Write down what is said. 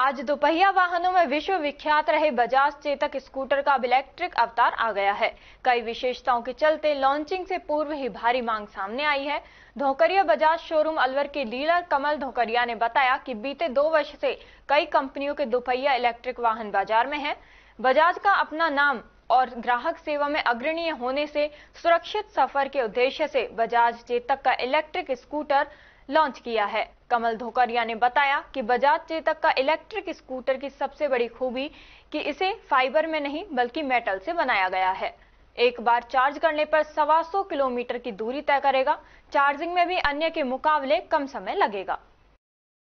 आज दोपहिया वाहनों में विश्व विख्यात रहे बजाज चेतक स्कूटर का अब इलेक्ट्रिक अवतार आ गया है कई विशेषताओं के चलते लॉन्चिंग से पूर्व ही भारी मांग सामने आई है धोकरिया बजाज शोरूम अलवर के डीलर कमल धोकरिया ने बताया कि बीते दो वर्ष से कई कंपनियों के दोपहिया इलेक्ट्रिक वाहन बाजार में है बजाज का अपना नाम और ग्राहक सेवा में अग्रणीय होने से सुरक्षित सफर के उद्देश्य से बजाज चेतक का इलेक्ट्रिक स्कूटर लॉन्च किया है कमल धोकरिया ने बताया कि बजाज चेतक का इलेक्ट्रिक स्कूटर की सबसे बड़ी खूबी कि इसे फाइबर में नहीं बल्कि मेटल से बनाया गया है एक बार चार्ज करने पर सवा सौ किलोमीटर की दूरी तय करेगा चार्जिंग में भी अन्य के मुकाबले कम समय लगेगा